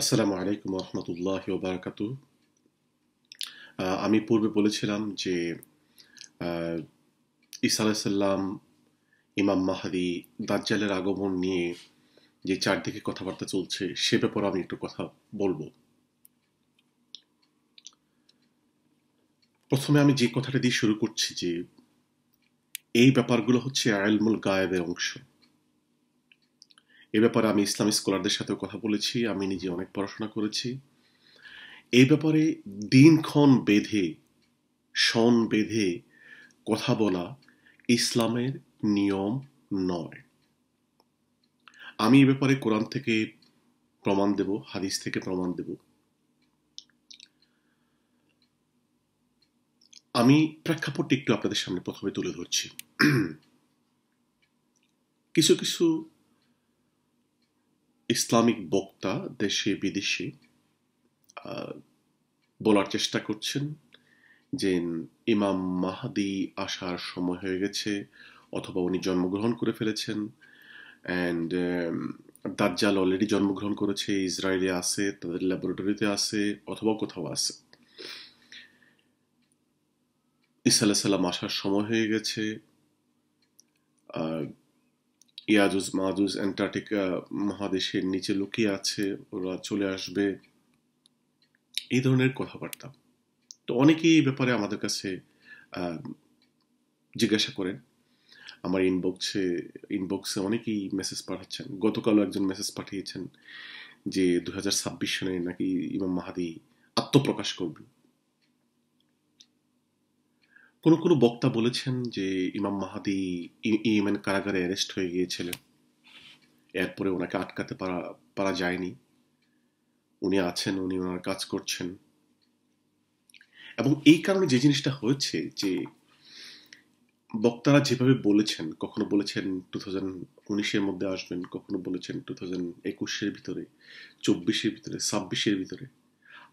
আসসালামু আলাইকুম রহমতুল্লাহ বারাকাত আমি পূর্বে বলেছিলাম যে ইসা আলাইসাল্লাম ইমাম মাহাদি দাজ্জালের আগমন নিয়ে যে চারদিকে কথাবার্তা চলছে সে ব্যাপারে আমি একটু কথা বলবো প্রথমে আমি যে কথাটা দিয়ে শুরু করছি যে এই ব্যাপারগুলো হচ্ছে আয়লমুল গায়েবের অংশ এ ব্যাপারে আমি ইসলামিক স্কলারদের সাথেও কথা বলেছি আমি নিজে অনেক পড়াশোনা করেছি এই ব্যাপারে দিনক্ষণ বেঁধে সন বেঁধে কথা বলা ইসলামের নিয়ম নয় আমি এ ব্যাপারে কোরআন থেকে প্রমাণ দেব হাদিস থেকে প্রমাণ দেব আমি প্রেক্ষাপটটি একটু আপনাদের সামনে প্রথমে তুলে ধরছি কিছু কিছু ইসলামিক বক্তা দেশে বিদেশে বলার চেষ্টা করছেন যে ইমাম মাহাদি আসার সময় হয়ে গেছে অথবা উনি জন্মগ্রহণ করে ফেলেছেন অ্যান্ড um, দাজ্জাল অলরেডি জন্মগ্রহণ করেছে ইসরায়েলে আছে তাদের ল্যাবরেটরিতে আছে অথবা কোথাও আছে ইসা আলাহ সাল্লাম আসার সময় হয়ে গেছে ইয়াজুজ মাহাজুজ অ্যান্টার্কটিকা মহাদেশের নিচে লুকিয়ে আছে ওরা চলে আসবে এই ধরনের কথাবার্তা তো অনেকেই এই ব্যাপারে আমাদের কাছে জিজ্ঞাসা করেন আমার ইনবক্সে ইনবক্সে অনেকেই মেসেজ পাঠাচ্ছেন গতকালও একজন মেসেজ পাঠিয়েছেন যে দু সালে নাকি ইমাম মাহাদি আত্মপ্রকাশ করবে কোনো কোনো বক্তা বলেছেন যে ইমাম মাহাদি ইয়েমেন কারাগারে অ্যারেস্ট হয়ে গিয়েছিলেন এরপরে ওনাকে আটকাতে পারা পারা যায়নি উনি আছেন উনি ওনার কাজ করছেন এবং এই কারণে যে জিনিসটা হয়েছে যে বক্তারা যেভাবে বলেছেন কখনো বলেছেন টু থাউজেন্ড উনিশের মধ্যে আসবেন কখনো বলেছেন টু থাউজেন্ড একুশের ভিতরে চব্বিশের ভিতরে ছাব্বিশের ভিতরে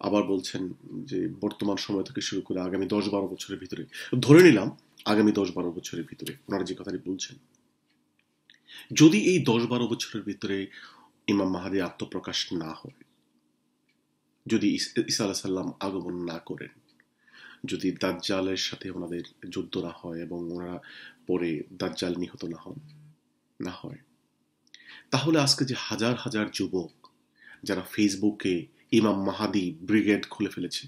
আবার বলছেন যে বর্তমান সময় থেকে শুরু করে আগামী দশ বারো বছরের ভিতরে ধরে নিলাম আগামী দশ বারো বছরের ভিতরে ওনারা যে কথাটি বলছেন যদি এই দশ বারো বছরের ভিতরে ইমাম মাহাদি আত্মপ্রকাশ না হয় যদি ইসা আলাহ সাল্লাম আগমন না করেন যদি দাজ্জালের সাথে ওনাদের যুদ্ধ না হয় এবং ওনারা পরে দাজ্জাল নিহত না হন না হয় তাহলে আজকে যে হাজার হাজার যুবক যারা ফেসবুকে ইমাম মাহাদি ব্রিগেড খুলে ফেলেছে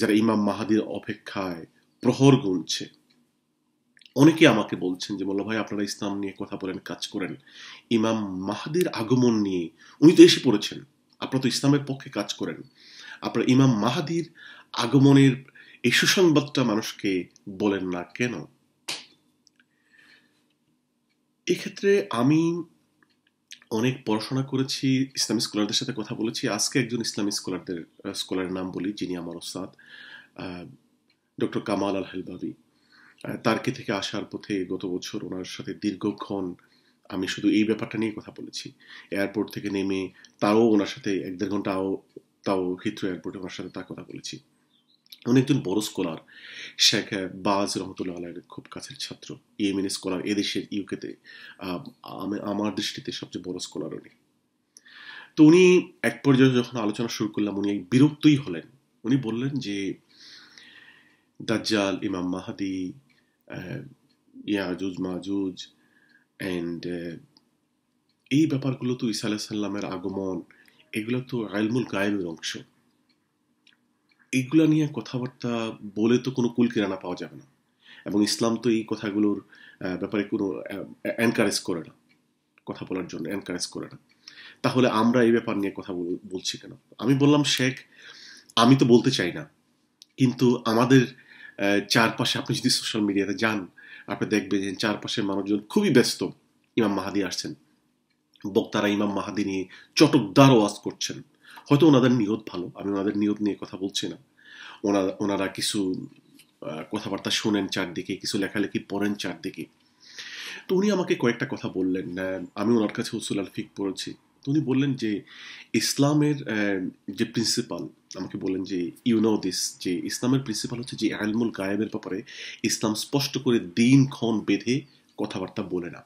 যারা ইমাম মাহাদির অপেক্ষায় প্রহর গুনছে অনেকে আমাকে বলছেন যে মোল্লা ভাই আপনারা ইসলাম নিয়ে কথা বলেন কাজ করেন ইমাম মাহাদির আগমন নিয়ে উনি তো এসে পড়েছেন আপনারা তো ইসলামের পক্ষে কাজ করেন আপনার ইমাম মাহাদির আগমনের এই সুসংবাদটা মানুষকে বলেন না কেন এক্ষেত্রে আমি অনেক পড়াশোনা করেছি ইসলামী স্কলারদের সাথে কথা বলেছি আজকে একজন ইসলামী স্কলারদের স্কলারের নাম বলি যিনি আমার ওস্তাদ doctor Kamal al Helbawy Turkey থেকে আসার পথে গত বছর ওনার সাথে দীর্ঘক্ষণ আমি শুধু এই ব্যাপারটা নিয়ে কথা বলেছি এয়ারপোর্ট থেকে নেমে তাও ওনার সাথে এক দেড় ঘন্টাও তাও হিথ্রো এয়ারপোর্টে ওনার সাথে তার কথা বলেছি উনি একজন বড় স্কলার শেখ বাজ রহমতুল্লাহ আলাইয়ের খুব কাছের ছাত্র ইএমএন স্কলার এদেশের ইউকেতে আমার দৃষ্টিতে সবচেয়ে বড় স্কলার উনি তো উনি এক পর্যায়ে যখন আলোচনা শুরু করলাম উনি বিরক্তই হলেন উনি বললেন যে দাজ্জাল ইমাম মাহাদি ইয়াজুজ মাজুজ অ্যান্ড এই ব্যাপারগুলো তো ইসা সাল্লামের আগমন এগুলো তো আইলমুল গায়েবের অংশ এইগুলা নিয়ে কথাবার্তা বলে তো কোনো কুল কিরানা পাওয়া যাবে না এবং ইসলাম তো এই কথাগুলোর ব্যাপারে কোনো এনকারেজ করে না কথা বলার জন্য এনকারেজ করে না তাহলে আমরা এই ব্যাপার নিয়ে কথা বলছি কেন আমি বললাম শেখ আমি তো বলতে চাই না কিন্তু আমাদের চারপাশে আপনি যদি সোশ্যাল মিডিয়াতে যান আপনি দেখবেন যে চারপাশের মানুষজন খুবই ব্যস্ত ইমাম মাহাদি আসছেন বক্তারা ইমাম মাহাদি নিয়ে চটকদার ওয়াজ করছেন হয়তো ওনাদের নিয়ত ভালো আমি ওনাদের নিয়ত নিয়ে কথা বলছি না ওনারা ওনারা কিছু কথাবার্তা শোনেন চারদিকে কিছু লেখালেখি পড়েন চারদিকে তো উনি আমাকে কয়েকটা কথা বললেন আমি ওনার কাছে উসুল আল ফিক পড়েছি তো উনি বললেন যে ইসলামের যে প্রিন্সিপাল আমাকে বলেন যে ইউনো দিস যে ইসলামের প্রিন্সিপাল হচ্ছে যে আলমুল গায়েবের ব্যাপারে ইসলাম স্পষ্ট করে দিন ক্ষণ বেঁধে কথাবার্তা বলে না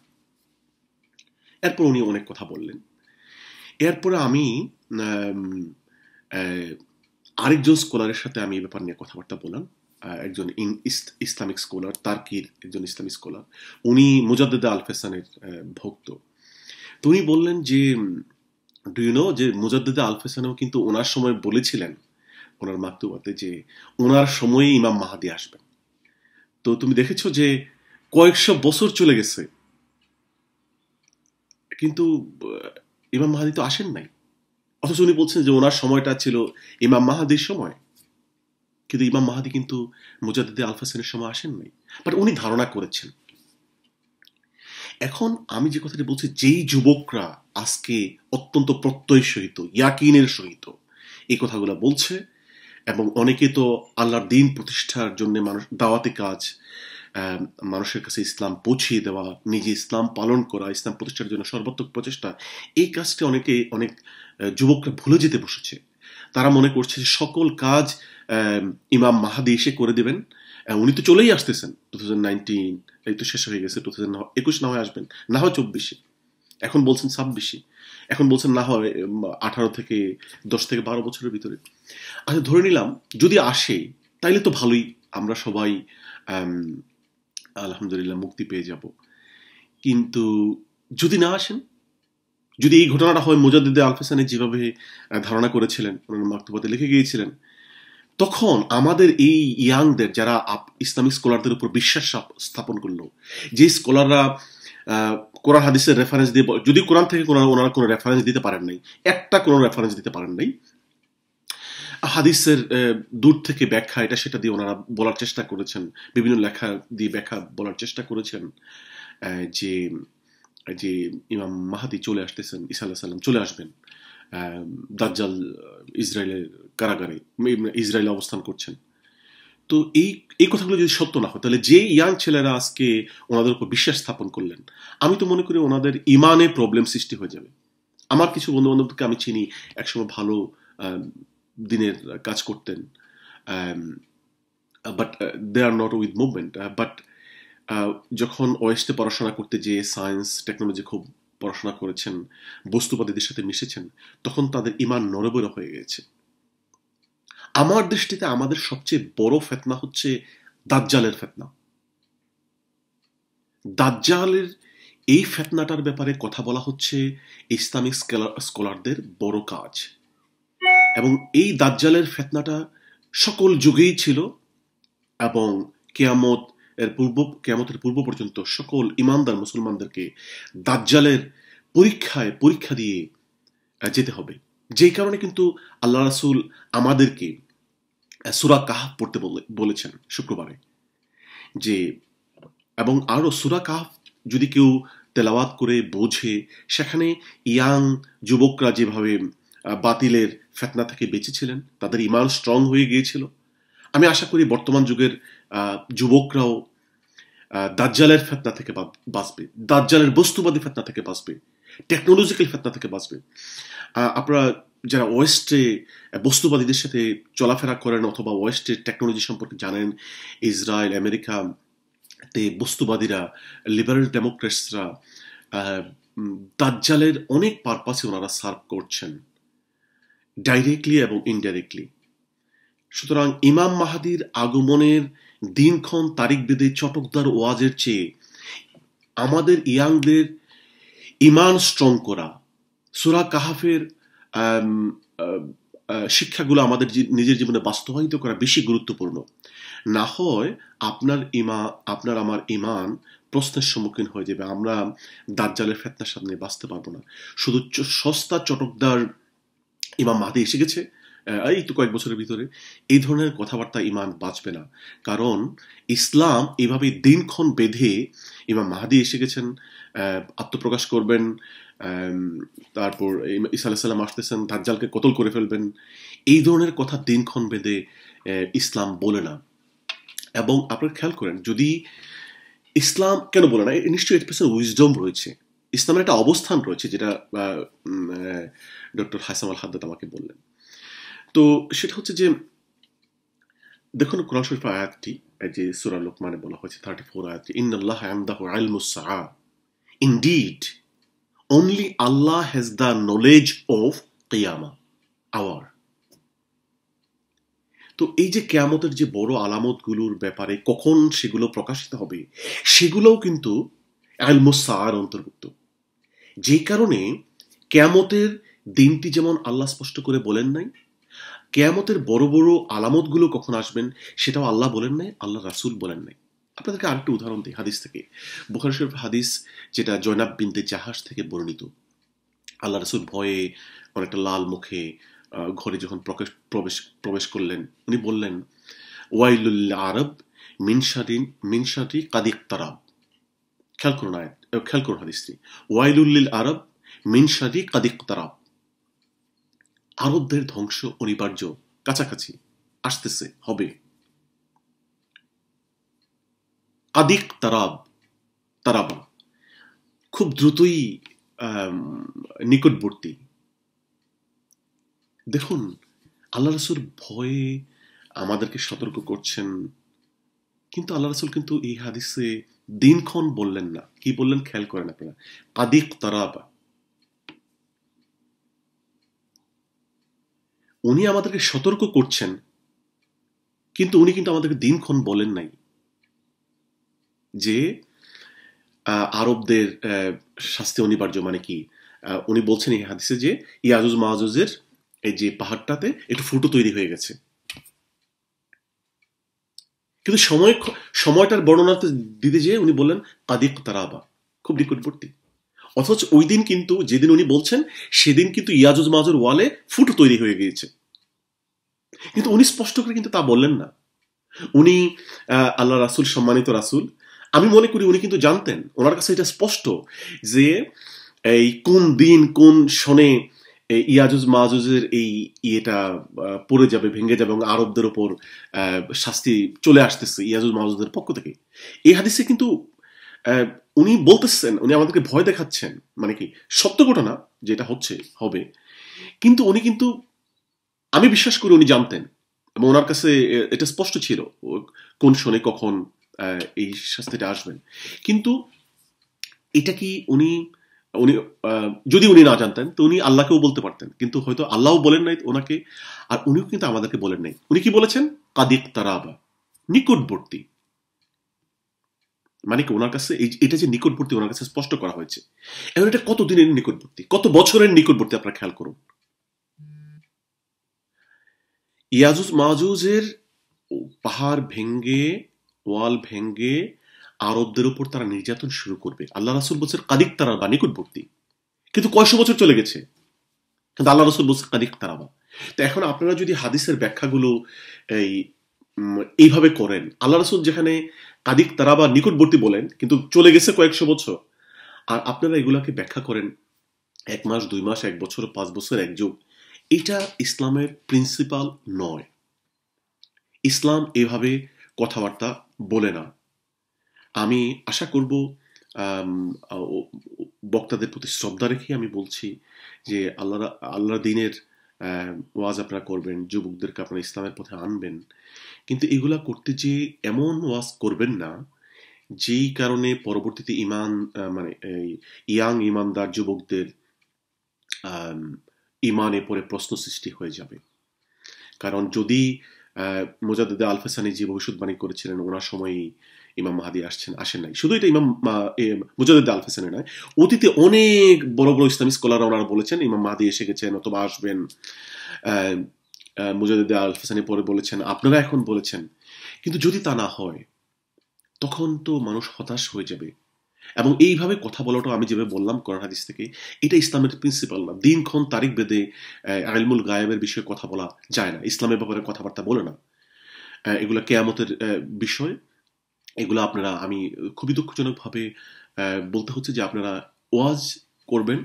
এরপর উনি অনেক কথা বললেন এরপরে আমি আরেকজন স্কলারের সাথে আমি এই ব্যাপার নিয়ে কথাবার্তা বললাম একজন ইসলামিক স্কলার তার্কির একজন ইসলামিক স্কলার উনি মুজাদ্দেদা আলফেসানের ভক্ত তো উনি বললেন যে ডু ইউ নো যে মুজাদ্দেদা আলফেসানও কিন্তু ওনার সময় বলেছিলেন ওনার মাতৃভাতে যে ওনার সময়ে ইমাম মাহাদি আসবেন তো তুমি দেখেছো যে কয়েকশো বছর চলে গেছে কিন্তু ইমাম মাহাদি তো আসেন নাই অথচ উনি বলছেন যে ওনার সময়টা ছিল ইমাম মাহাদির সময় কিন্তু ইমাম মাহাদি কিন্তু মুজাদ্দিদে আলফাসেনের সময় আসেন নাই বাট উনি ধারণা করেছেন এখন আমি যে কথাটি বলছি যেই যুবকরা আজকে অত্যন্ত প্রত্যয় সহিত ইয়াকিনের সহিত এই কথাগুলো বলছে এবং অনেকে তো আল্লাহর দিন প্রতিষ্ঠার জন্য মানুষ দাওয়াতি কাজ মানুষের কাছে ইসলাম পৌঁছিয়ে দেওয়া নিজে ইসলাম পালন করা ইসলাম প্রতিষ্ঠার জন্য সর্বাত্মক প্রচেষ্টা এই কাজটি অনেকে অনেক যুবকরা ভুলে যেতে বসেছে তারা মনে করছে যে সকল কাজ ইমাম মাহাদি এসে করে দেবেন উনি তো চলেই আসতেছেন টু থাউজেন্ড নাইনটিন এই তো শেষ হয়ে গেছে টু থাউজেন্ড একুশ না হয় আসবেন না হয় চব্বিশে এখন বলছেন ছাব্বিশে এখন বলছেন না হয় আঠারো থেকে দশ থেকে বারো বছরের ভিতরে আচ্ছা ধরে নিলাম যদি আসে তাইলে তো ভালোই আমরা সবাই আলহামদুলিল্লাহ মুক্তি পেয়ে যাব কিন্তু যদি না আসেন যদি এই ঘটনাটা হয় মোজাদ্দিদে আলফেসানি যেভাবে ধারণা করেছিলেন ওনার মাক্তপাতে লিখে গিয়েছিলেন তখন আমাদের এই ইয়াংদের যারা ইসলামিক স্কলারদের উপর বিশ্বাস স্থাপন করলো যে স্কলাররা কোরআন হাদিসের রেফারেন্স দিয়ে যদি কোরআন থেকে কোনো ওনারা কোনো রেফারেন্স দিতে পারেন নাই একটা কোনো রেফারেন্স দিতে পারেন নাই হাদিসের দূর থেকে ব্যাখ্যা এটা সেটা দিয়ে ওনারা বলার চেষ্টা করেছেন বিভিন্ন লেখা দিয়ে ব্যাখ্যা বলার চেষ্টা করেছেন যে যে ইমাম মাহাদি চলে আসতেছেন ইসা আল্লাহ সাল্লাম চলে আসবেন দাজ্জাল ইসরায়েলের কারাগারে ইসরায়েলে অবস্থান করছেন তো এই এই কথাগুলো যদি সত্য না হয় তাহলে যে ইয়াং ছেলেরা আজকে ওনাদের উপর বিশ্বাস স্থাপন করলেন আমি তো মনে করি ওনাদের ইমানে প্রবলেম সৃষ্টি হয়ে যাবে আমার কিছু বন্ধু বান্ধবকে আমি চিনি একসময় ভালো দিনের কাজ করতেন but they are not with movement but যখন ওয়েস্টে পড়াশোনা করতে যেয়ে সায়েন্স টেকনোলজি খুব পড়াশোনা করেছেন বস্তুবাদীদের সাথে মিশেছেন তখন তাদের ইমান নরবর হয়ে গেছে আমার দৃষ্টিতে আমাদের সবচেয়ে বড় ফেতনা হচ্ছে দাজ্জালের ফেতনা দাজ্জালের এই ফেতনাটার ব্যাপারে কথা বলা হচ্ছে ইসলামিক স্কলারদের বড় কাজ এবং এই দাজ্জালের ফেতনাটা সকল যুগেই ছিল এবং কেয়ামত এর পূর্ব কেয়ামতের পূর্ব পর্যন্ত সকল ইমানদার মুসলমানদেরকে দাজ্জালের পরীক্ষায় পরীক্ষা দিয়ে যেতে হবে যেই কারণে কিন্তু আল্লাহ রাসুল আমাদেরকে সুরা কাহ পড়তে বলেছেন শুক্রবারে যে এবং আরও সুরা কাহ যদি কেউ তেলাওয়াত করে বোঝে সেখানে ইয়াং যুবকরা যেভাবে বাতিলের ফেতনা থেকে বেঁচেছিলেন তাদের ইমান স্ট্রং হয়ে গিয়েছিল আমি আশা করি বর্তমান যুগের যুবকরাও দাজ্জালের ফেতনা থেকে বাঁচবে দাজ্জালের বস্তুবাদী ফেতনা থেকে বাঁচবে টেকনোলজিক্যাল ফেতনা থেকে বাঁচবে আপনারা যারা ওয়েস্টে বস্তুবাদীদের সাথে চলাফেরা করেন অথবা ওয়েস্টের টেকনোলজি সম্পর্কে জানেন ইসরায়েল আমেরিকা তে বস্তুবাদীরা লিবারেল ডেমোক্রেটসরা দাজ্জালের অনেক পারপাসে ওনারা সার্ভ করছেন ডাইরেক্টলি এবং ইনডাইরেক্টলি সুতরাং ইমাম মাহাদির আগমনের দিনক্ষণ তারিখ বেদে চটকদার ওয়াজের চেয়ে আমাদের ইয়াংদের ইমান স্ট্রং করা সুরা কাহাফের শিক্ষাগুলো আমাদের নিজের জীবনে বাস্তবায়িত করা বেশি গুরুত্বপূর্ণ না হয় আপনার ইমা আপনার আমার ইমান প্রশ্নের সম্মুখীন হয়ে যাবে আমরা দার্জালের ফেতনার সামনে বাঁচতে পারবো না শুধু সস্তা চটকদার ইমাম মাহাদি এসে গেছে এই তো কয়েক বছরের ভিতরে এই ধরনের কথাবার্তা ইমান বাঁচবে না কারণ ইসলাম এভাবে দিনক্ষণ বেঁধে ইমাম মাহাদি এসে গেছেন আত্মপ্রকাশ করবেন তারপর ইসা সালাম আসতেছেন দাজ্জালকে কতল করে ফেলবেন এই ধরনের কথা দিনক্ষণ বেঁধে ইসলাম বলে না এবং আপনারা খেয়াল করেন যদি ইসলাম কেন বলে না নিশ্চয়ই এর পেছনে উইজডম রয়েছে ইসলামের একটা অবস্থান রয়েছে যেটা ডক্টর হাসাম আল হাদ আমাকে বললেন তো সেটা হচ্ছে যে দেখুন কোরআন শরীফ আয়াতটি যে সুরা লোকমানে বলা হয়েছে থার্টি ফোর আয়াতটি ইন্নাল্লাহ আমদাহ আলমুসা indeed only Allah has the knowledge of কেয়ামা আওয়ার তো এই যে কেয়ামতের যে বড় আলামতগুলোর ব্যাপারে কখন সেগুলো প্রকাশিত হবে সেগুলোও কিন্তু আলমুসার অন্তর্ভুক্ত যে কারণে কেয়ামতের দিনটি যেমন আল্লাহ স্পষ্ট করে বলেন নাই কেয়ামতের বড় বড় আলামতগুলো কখন আসবেন সেটাও আল্লাহ বলেন নাই আল্লাহ রাসুল বলেন নাই আপনাদেরকে আরেকটু উদাহরণ দিই হাদিস থেকে বুখারি শরীফ হাদিস যেটা জয়নাব বিনতে জাহাজ থেকে বর্ণিত আল্লাহ রাসুল ভয়ে অনেকটা লাল মুখে ঘরে যখন প্রকাশ প্রবেশ প্রবেশ করলেন উনি বললেন ওয়াইলুল্লা আরব মিনসাদিন মিনসাদি কাদিক তারাব খেয়াল করুন আয়াত খেয়াল করুন হাদিসটি ওয়াইলুল্লিল আরব মিনসাদি কাদিক তারাব আরবদের ধ্বংস অনিবার্য কাছাকাছি আসতেছে হবে কাদিক তারাব তারাবা খুব দ্রুতই নিকটবর্তী দেখুন আল্লাহ রসুল ভয়ে আমাদেরকে সতর্ক করছেন কিন্তু আল্লাহ রসুল কিন্তু এই হাদিসে দিনক্ষণ বললেন না কি বললেন খেয়াল করেন আপনারা কাদিক তারাবা উনি আমাদেরকে সতর্ক করছেন কিন্তু উনি কিন্তু আমাদেরকে দিনক্ষণ বলেন নাই যে আরবদের শাস্তি অনিবার্য মানে কি উনি বলছেন এই হাদিসে যে ইয়াজুজ মাহাজুজের এই যে পাহাড়টাতে একটু ফুটো তৈরি হয়ে গেছে কিন্তু সময় সময়টার বর্ণনা দিতে যেয়ে উনি বললেন কাদিক তারাবা খুব নিকটবর্তী অথচ ওই দিন কিন্তু যেদিন উনি বলছেন সেদিন কিন্তু ইয়াজুজ মাজুর ওয়ালে ফুট তৈরি হয়ে গিয়েছে কিন্তু উনি স্পষ্ট করে কিন্তু তা বললেন না উনি আল্লাহ রাসুল সম্মানিত রাসুল আমি মনে করি উনি কিন্তু জানতেন ওনার কাছে এটা স্পষ্ট যে এই কোন দিন কোন শনে ইয়াজুজ মাজুজের এই ইয়েটা পড়ে যাবে ভেঙে যাবে এবং আরবদের ওপর শাস্তি চলে আসতেছে ইয়াজুজ মাজুজের পক্ষ থেকে এই হাদিসে কিন্তু উনি বলতেছেন উনি আমাদেরকে ভয় দেখাচ্ছেন মানে কি সত্য ঘটনা যেটা হচ্ছে হবে কিন্তু উনি কিন্তু আমি বিশ্বাস করি উনি জানতেন এবং ওনার কাছে এটা স্পষ্ট ছিল কোন শোনে কখন এই শাস্তিটা আসবেন কিন্তু এটা কি উনি উনি যদি উনি না জানতেন তো উনি আল্লাহকেও বলতে পারতেন কিন্তু হয়তো আল্লাহও বলেন নাই ওনাকে আর উনিও কিন্তু আমাদেরকে বলেন নাই উনি কি বলেছেন কাদিক তারাবা নিকটবর্তী মানে কি ওনার কাছে এটা যে নিকটবর্তী ওনার কাছে স্পষ্ট করা হয়েছে এখন এটা কত দিনের নিকটবর্তী কত বছরের নিকটবর্তী আপনারা খেয়াল করুন ইয়াজুজ মাহুজের পাহাড় ভেঙ্গে ওয়াল ভেঙ্গে আরবদের উপর তারা নির্যাতন শুরু করবে আল্লাহ রাসুল বলছেন কাদিক তারা বা নিকটবর্তী কিন্তু কয়শো বছর চলে গেছে কিন্তু আল্লাহ রসুল বলছেন কাদিক তারাবা তো এখন আপনারা যদি হাদিসের ব্যাখ্যাগুলো এই এইভাবে করেন আল্লাহ রাসুল যেখানে কাদিক তারাবা নিকটবর্তী বলেন কিন্তু চলে গেছে কয়েকশো বছর আর আপনারা এগুলাকে ব্যাখ্যা করেন এক মাস দুই মাস এক বছর পাঁচ বছর এক যুগ এটা ইসলামের প্রিন্সিপাল নয় ইসলাম এভাবে কথাবার্তা বলে না আমি আশা করব বক্তাদের প্রতি শ্রদ্ধা রেখে আমি বলছি যে আল্লাহ আল্লাহ দিনের ওয়াজ আপনারা করবেন যুবকদেরকে আপনারা ইসলামের পথে আনবেন কিন্তু এগুলা করতে যে এমন ওয়াজ করবেন না যেই কারণে পরবর্তীতে ইমান মানে ইয়াং ইমানদার যুবকদের ইমানে পরে প্রশ্ন সৃষ্টি হয়ে যাবে কারণ যদি মোজাদুদ্দে আল ফাসানি যে ভবিষ্যৎবাণী করেছিলেন ওনার সময়ই ইমাম মাহাদি আসছেন আসেন নাই শুধু এটা ইমাম মুজাদ্দেদা আল ফাসানি নয় অতীতে অনেক বড় বড় ইসলামী স্কলাররা ওনারা বলেছেন ইমাম মাহাদি এসে গেছেন অথবা আসবেন মুজাদ্দেদা আল ফাসানি পরে বলেছেন আপনারা এখন বলেছেন কিন্তু যদি তা না হয় তখন তো মানুষ হতাশ হয়ে যাবে এবং এইভাবে কথা বলাটা আমি যেভাবে বললাম কোরআন হাদিস থেকে এটা ইসলামের প্রিন্সিপাল না দিনক্ষণ তারিখ বেদে আইলমুল গায়েবের বিষয়ে কথা বলা যায় না ইসলামের ব্যাপারে কথাবার্তা বলে না এগুলো কেয়ামতের বিষয় এগুলো আপনারা আমি খুবই দুঃখজনকভাবে বলতে হচ্ছে যে আপনারা ওয়াজ করবেন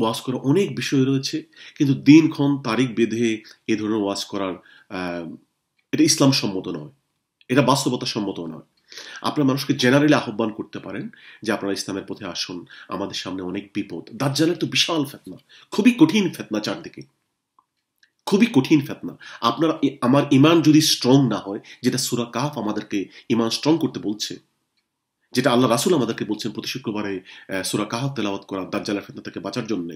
ওয়াজ করার অনেক বিষয় রয়েছে কিন্তু দিনক্ষণ তারিখ বেঁধে এ ধরনের ওয়াজ করার এটা ইসলাম সম্মত নয় এটা বাস্তবতা সম্মত নয় আপনার মানুষকে জেনারেলি আহ্বান করতে পারেন যে আপনারা ইসলামের পথে আসুন আমাদের সামনে অনেক বিপদ দার্জালের তো বিশাল ফেতনা খুবই কঠিন ফেতনা চারদিকে খুবই কঠিন ফেতনা আপনার আমার ইমান যদি স্ট্রং না হয় যেটা সুরা কাফ আমাদেরকে ইমান স্ট্রং করতে বলছে যেটা আল্লাহ রাসুল আমাদেরকে বলছেন প্রতি শুক্রবারে সুরা কাহাত তেলাওয়াত করা দার্জালের ফেতনা থেকে বাঁচার জন্যে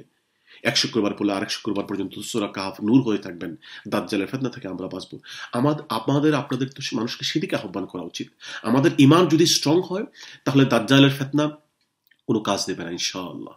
এক শুক্রবার পড়লে আরেক শুক্রবার পর্যন্ত সুরা কাহাফ নূর হয়ে থাকবেন দাজ্জালের ফেতনা থেকে আমরা বাঁচব আমাদের আমাদের আপনাদের তো মানুষকে সেদিকে আহ্বান করা উচিত আমাদের ইমান যদি স্ট্রং হয় তাহলে দাজ্জালের ফেতনা কোনো কাজ দেবে না ইনশাআল্লাহ